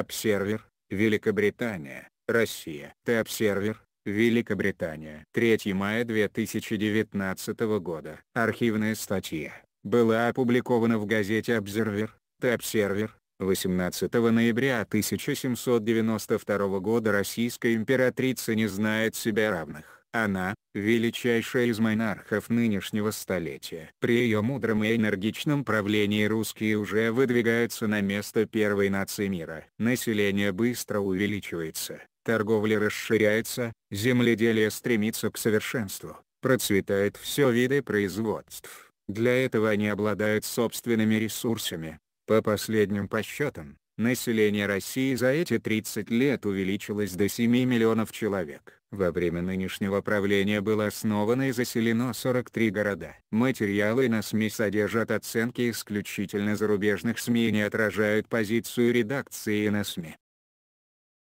Обсервер, Великобритания, Россия. Т-обсервер, Великобритания. 3 мая 2019 года. Архивная статья. Была опубликована в газете «Обсервер», «Т-обсервер», 18 ноября 1792 года российская императрица не знает себя равных. Она – величайшая из монархов нынешнего столетия. При ее мудром и энергичном правлении русские уже выдвигаются на место первой нации мира. Население быстро увеличивается, торговля расширяется, земледелие стремится к совершенству, процветает все виды производств. Для этого они обладают собственными ресурсами. По последним подсчетам, Население России за эти 30 лет увеличилось до 7 миллионов человек. Во время нынешнего правления было основано и заселено 43 города. Материалы на СМИ содержат оценки исключительно зарубежных СМИ и не отражают позицию редакции на СМИ.